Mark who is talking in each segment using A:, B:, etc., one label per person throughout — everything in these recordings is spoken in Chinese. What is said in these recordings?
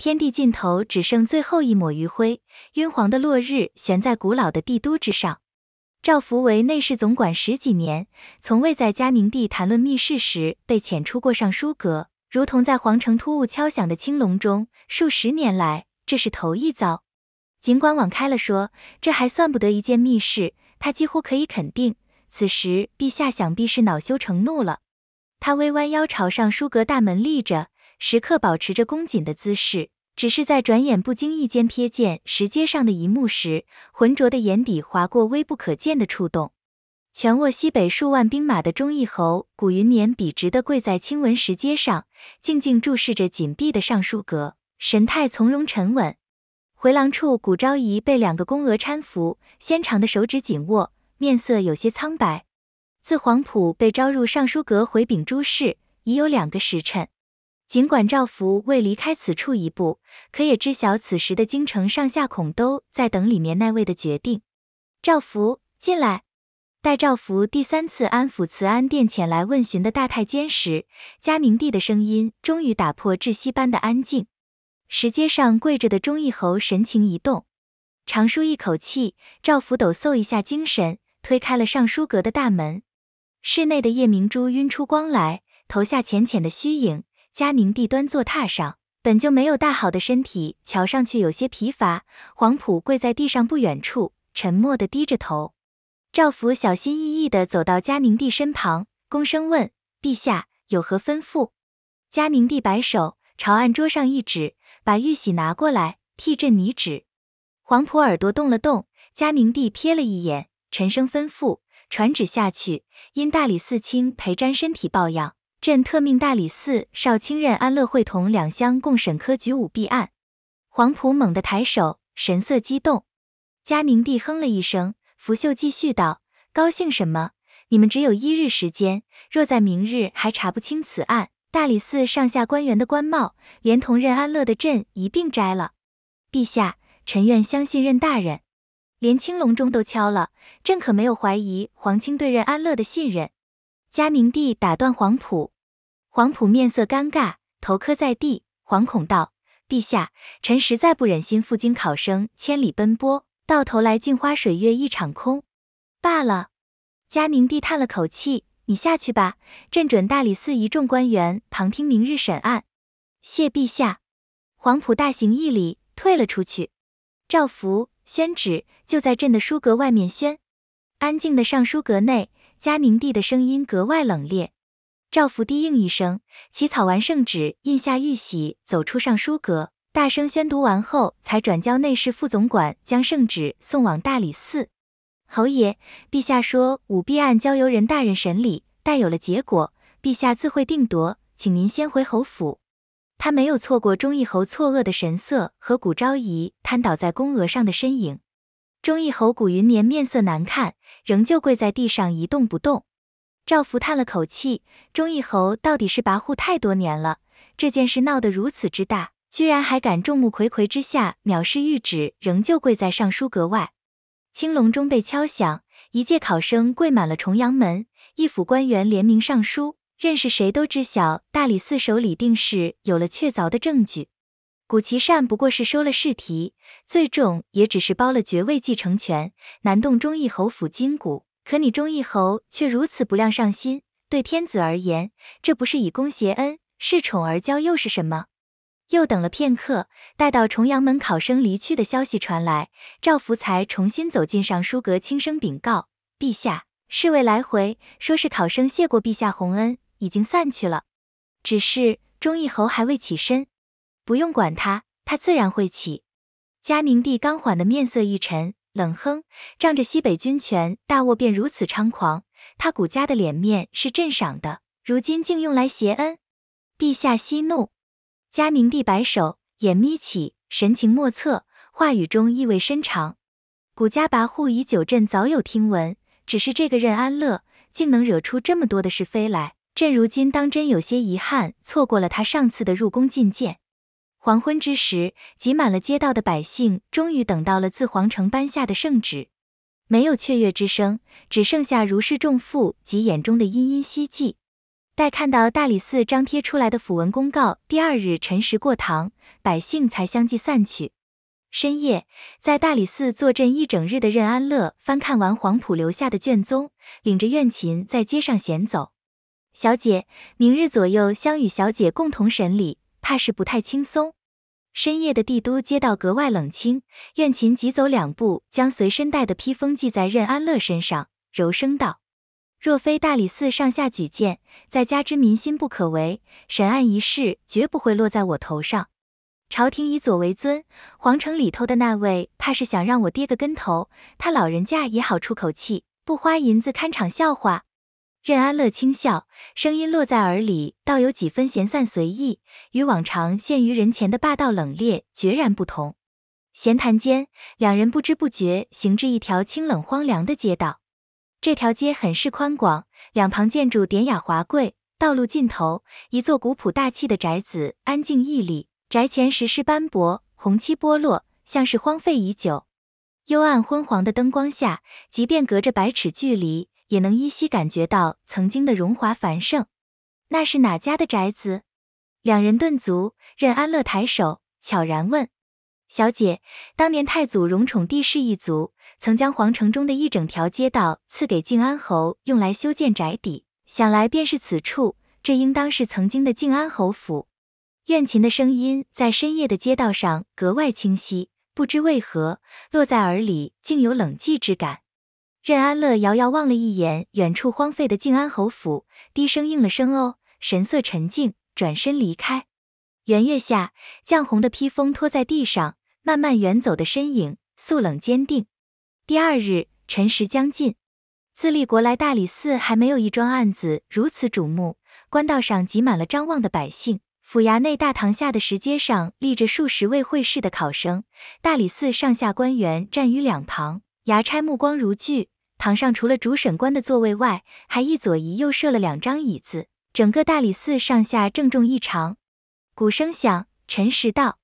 A: 天地尽头只剩最后一抹余晖，晕黄的落日悬在古老的帝都之上。赵福为内侍总管十几年，从未在嘉宁帝谈论密事时被遣出过尚书阁，如同在皇城突兀敲响的青龙钟。数十年来，这是头一遭。尽管往开了说，这还算不得一件密事，他几乎可以肯定，此时陛下想必是恼羞成怒了。他微弯腰朝尚书阁大门立着。时刻保持着恭谨的姿势，只是在转眼不经意间瞥见石阶上的一幕时，浑浊的眼底划过微不可见的触动。全握西北数万兵马的忠义侯古云年笔直地跪在青纹石阶上，静静注视着紧闭的尚书阁，神态从容沉稳。回廊处，古昭仪被两个宫娥搀扶，纤长的手指紧握，面色有些苍白。自黄埔被招入尚书阁回禀诸事，已有两个时辰。尽管赵福未离开此处一步，可也知晓此时的京城上下恐都在等里面那位的决定。赵福进来。待赵福第三次安抚慈安殿前来问询的大太监时，嘉宁帝的声音终于打破窒息般的安静。石阶上跪着的忠义侯神情一动，长舒一口气。赵福抖擞一下精神，推开了尚书阁的大门。室内的夜明珠晕出光来，投下浅浅的虚影。嘉宁帝端坐榻上，本就没有大好的身体，瞧上去有些疲乏。黄甫跪在地上不远处，沉默地低着头。赵福小心翼翼地走到嘉宁帝身旁，躬声问：“陛下有何吩咐？”嘉宁帝摆手，朝案桌上一指，把玉玺拿过来，替朕拟旨。黄甫耳朵动了动，嘉宁帝瞥了一眼，沉声吩咐：“传旨下去，因大理寺卿裴瞻身体抱恙。”朕特命大理寺少卿任安乐会同两乡共审科举舞弊案。黄甫猛地抬手，神色激动。嘉宁帝哼了一声，拂袖继续道：“高兴什么？你们只有一日时间，若在明日还查不清此案，大理寺上下官员的官帽，连同任安乐的朕一并摘了。”陛下，臣愿相信任大人。连青龙钟都敲了，朕可没有怀疑皇亲对任安乐的信任。嘉宁帝打断黄浦，黄浦面色尴尬，头磕在地，惶恐道：“陛下，臣实在不忍心赴京考生千里奔波，到头来镜花水月一场空。罢了。”嘉宁帝叹了口气：“你下去吧，朕准大理寺一众官员旁听明日审案。”谢陛下。黄浦大行一礼，退了出去。赵福宣旨，就在朕的书阁外面宣。安静的上书阁内。嘉宁帝的声音格外冷冽，赵福低应一声，起草完圣旨，印下玉玺，走出尚书阁，大声宣读完后，才转交内侍副总管，将圣旨送往大理寺。侯爷，陛下说舞弊案交由任大人审理，待有了结果，陛下自会定夺。请您先回侯府。他没有错过忠义侯错愕的神色和谷昭仪瘫倒在宫额上的身影。忠义侯古云年面色难看，仍旧跪在地上一动不动。赵福叹了口气，忠义侯到底是跋扈太多年了，这件事闹得如此之大，居然还敢众目睽睽之下藐视谕旨，仍旧跪在尚书阁外。青龙钟被敲响，一届考生跪满了重阳门。一府官员联名上书，任是谁都知晓，大理寺首李定士有了确凿的证据。古其善不过是收了试题，最重也只是包了爵位继承权，难动忠义侯府筋骨。可你忠义侯却如此不量上心，对天子而言，这不是以功挟恩，恃宠而骄又是什么？又等了片刻，待到重阳门考生离去的消息传来，赵福才重新走进尚书阁，轻声禀告陛下：侍卫来回说是考生谢过陛下洪恩，已经散去了。只是忠义侯还未起身。不用管他，他自然会起。嘉宁帝刚缓的面色一沉，冷哼：“仗着西北军权，大沃便如此猖狂，他谷家的脸面是朕赏的，如今竟用来谢恩。”陛下息怒。嘉宁帝摆手，眼眯起，神情莫测，话语中意味深长：“谷家跋扈已久，朕早有听闻，只是这个任安乐竟能惹出这么多的是非来，朕如今当真有些遗憾，错过了他上次的入宫觐见。”黄昏之时，挤满了街道的百姓，终于等到了自皇城颁下的圣旨。没有雀跃之声，只剩下如释重负及眼中的殷殷希冀。待看到大理寺张贴出来的符文公告，第二日辰时过堂，百姓才相继散去。深夜，在大理寺坐镇一整日的任安乐翻看完黄埔留下的卷宗，领着院琴在街上闲走。小姐，明日左右相与小姐共同审理。怕是不太轻松。深夜的帝都街道格外冷清，苑琴急走两步，将随身带的披风系在任安乐身上，柔声道：“若非大理寺上下举荐，再加之民心不可违，审案一事绝不会落在我头上。朝廷以左为尊，皇城里头的那位怕是想让我跌个跟头，他老人家也好出口气，不花银子看场笑话。”任安乐轻笑，声音落在耳里，倒有几分闲散随意，与往常陷于人前的霸道冷冽决然不同。闲谈间，两人不知不觉行至一条清冷荒凉的街道。这条街很是宽广，两旁建筑典雅华贵，道路尽头一座古朴大气的宅子安静屹立，宅前石狮斑驳，红漆剥落，像是荒废已久。幽暗昏黄的灯光下，即便隔着百尺距离。也能依稀感觉到曾经的荣华繁盛，那是哪家的宅子？两人顿足，任安乐抬手，悄然问：“小姐，当年太祖荣宠帝室一族，曾将皇城中的一整条街道赐给靖安侯，用来修建宅邸。想来便是此处，这应当是曾经的靖安侯府。”怨琴的声音在深夜的街道上格外清晰，不知为何，落在耳里竟有冷寂之感。任安乐遥遥望了一眼远处荒废的靖安侯府，低声应了声“哦”，神色沉静，转身离开。圆月下，绛红的披风拖在地上，慢慢远走的身影，肃冷坚定。第二日辰时将近，自立国来大理寺还没有一桩案子如此瞩目，官道上挤满了张望的百姓。府衙内大堂下的石阶上立着数十位会试的考生，大理寺上下官员站于两旁。衙差目光如炬，堂上除了主审官的座位外，还一左一右设了两张椅子，整个大理寺上下郑重异常。鼓声响，陈实道，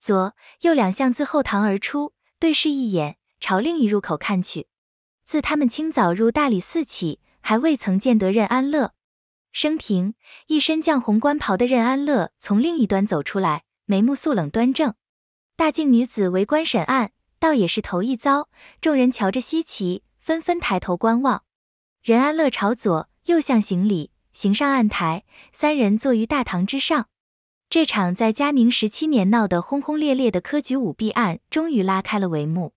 A: 左右两相自后堂而出，对视一眼，朝另一入口看去。自他们清早入大理寺起，还未曾见得任安乐。声停，一身绛红官袍的任安乐从另一端走出来，眉目肃冷端正。大靖女子为官审案。倒也是头一遭，众人瞧着稀奇，纷纷抬头观望。任安乐朝左右向行礼，行上案台，三人坐于大堂之上。这场在嘉宁十七年闹得轰轰烈烈的科举舞弊案，终于拉开了帷幕。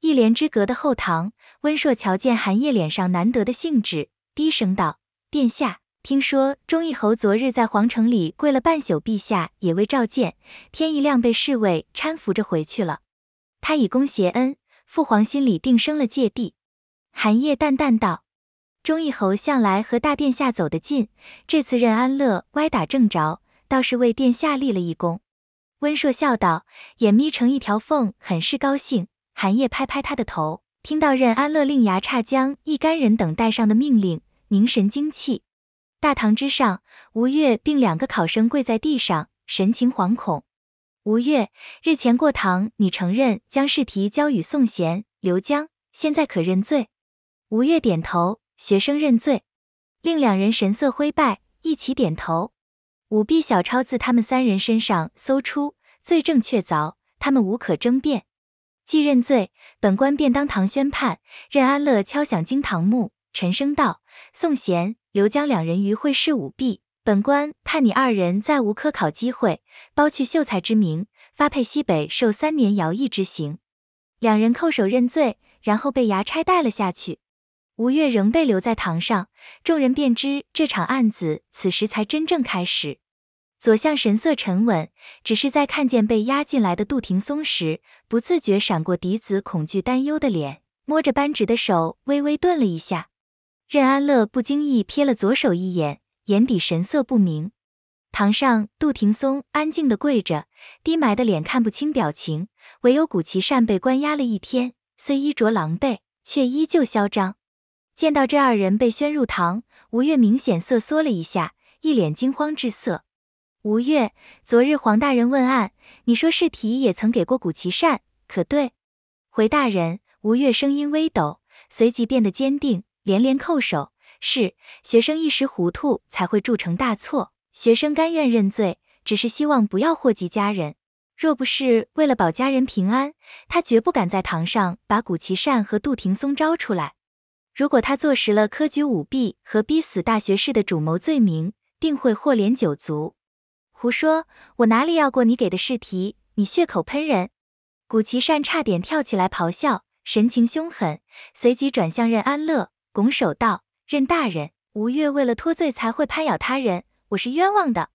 A: 一帘之隔的后堂，温硕瞧见韩烨脸上难得的兴致，低声道：“殿下，听说忠义侯昨日在皇城里跪了半宿，陛下也未召见，天一亮被侍卫搀扶着回去了。”他以功谢恩，父皇心里定生了芥蒂。韩夜淡淡道：“忠义侯向来和大殿下走得近，这次任安乐歪打正着，倒是为殿下立了一功。”温硕笑道，眼眯成一条缝，很是高兴。韩夜拍拍他的头，听到任安乐令牙差将一干人等带上的命令，凝神精气。大堂之上，吴越并两个考生跪在地上，神情惶恐。吴越日前过堂，你承认将试题交与宋贤、刘江，现在可认罪？吴越点头，学生认罪。另两人神色灰败，一起点头。舞弊小抄自他们三人身上搜出，罪证确凿，他们无可争辩。既认罪，本官便当堂宣判。任安乐敲响惊堂木，沉声道：“宋贤、刘江两人于会试舞弊。”本官判你二人再无科考机会，剥去秀才之名，发配西北受三年徭役之刑。两人叩首认罪，然后被衙差带了下去。吴越仍被留在堂上，众人便知这场案子此时才真正开始。左相神色沉稳，只是在看见被押进来的杜廷松时，不自觉闪过嫡子恐惧担忧的脸，摸着扳指的手微微顿了一下。任安乐不经意瞥了左手一眼。眼底神色不明，堂上杜廷松安静地跪着，低埋的脸看不清表情，唯有古奇善被关押了一天，虽衣着狼狈，却依旧嚣张。见到这二人被宣入堂，吴越明显瑟缩了一下，一脸惊慌之色。吴越，昨日黄大人问案，你说试题也曾给过古奇善，可对？回大人，吴越声音微抖，随即变得坚定，连连叩首。是学生一时糊涂才会铸成大错。学生甘愿认罪，只是希望不要祸及家人。若不是为了保家人平安，他绝不敢在堂上把古奇善和杜廷松招出来。如果他坐实了科举舞弊和逼死大学士的主谋罪名，定会祸连九族。胡说！我哪里要过你给的试题？你血口喷人！古奇善差点跳起来咆哮，神情凶狠，随即转向任安乐，拱手道。任大人，吴越为了脱罪才会攀咬他人，我是冤枉的。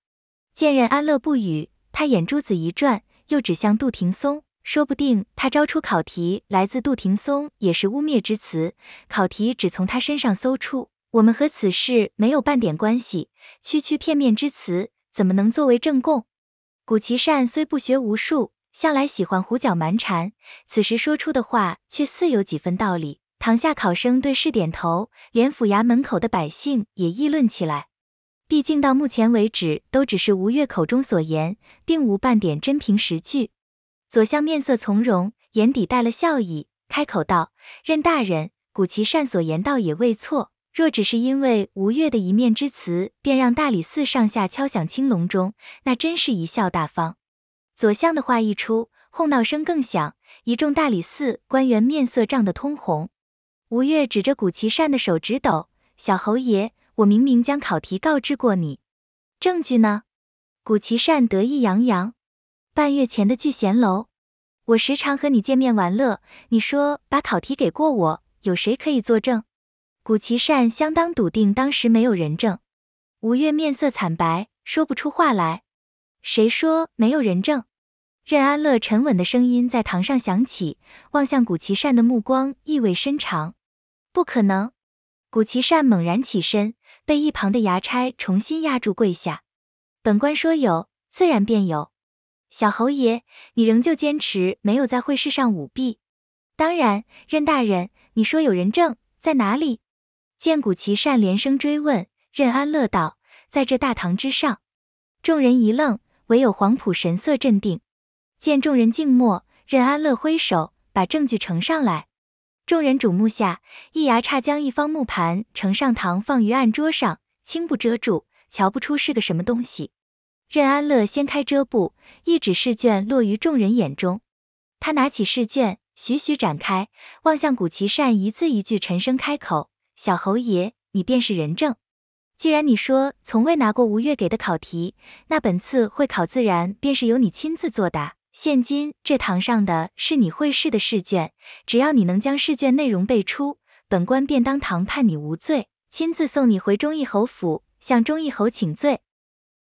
A: 见任安乐不语，他眼珠子一转，又指向杜廷松，说不定他招出考题来自杜廷松也是污蔑之词。考题只从他身上搜出，我们和此事没有半点关系，区区片面之词怎么能作为证供？古奇善虽不学无术，向来喜欢胡搅蛮缠，此时说出的话却似有几分道理。堂下考生对视点头，连府衙门口的百姓也议论起来。毕竟到目前为止，都只是吴越口中所言，并无半点真凭实据。左相面色从容，眼底带了笑意，开口道：“任大人，古其善所言倒也未错。若只是因为吴越的一面之词，便让大理寺上下敲响青龙钟，那真是贻笑大方。”左相的话一出，哄闹声更响，一众大理寺官员面色涨得通红。吴越指着古奇善的手指抖：“小侯爷，我明明将考题告知过你，证据呢？”古奇善得意洋洋：“半月前的聚贤楼，我时常和你见面玩乐，你说把考题给过我，有谁可以作证？”古奇善相当笃定，当时没有人证。吴越面色惨白，说不出话来。谁说没有人证？任安乐沉稳的声音在堂上响起，望向古奇善的目光意味深长。不可能！古奇善猛然起身，被一旁的衙差重新压住，跪下。本官说有，自然便有。小侯爷，你仍旧坚持没有在会试上舞弊？当然，任大人，你说有人证在哪里？见古奇善连声追问，任安乐道：“在这大堂之上。”众人一愣，唯有黄浦神色镇定。见众人静默，任安乐挥手，把证据呈上来。众人瞩目下，易牙差将一方木盘呈上堂，放于案桌上，青布遮住，瞧不出是个什么东西。任安乐掀开遮布，一纸试卷落于众人眼中。他拿起试卷，徐徐展开，望向古奇善，一字一句沉声开口：“小侯爷，你便是人证。既然你说从未拿过吴越给的考题，那本次会考自然便是由你亲自作答。”现今这堂上的是你会试的试卷，只要你能将试卷内容背出，本官便当堂判你无罪，亲自送你回忠义侯府，向忠义侯请罪。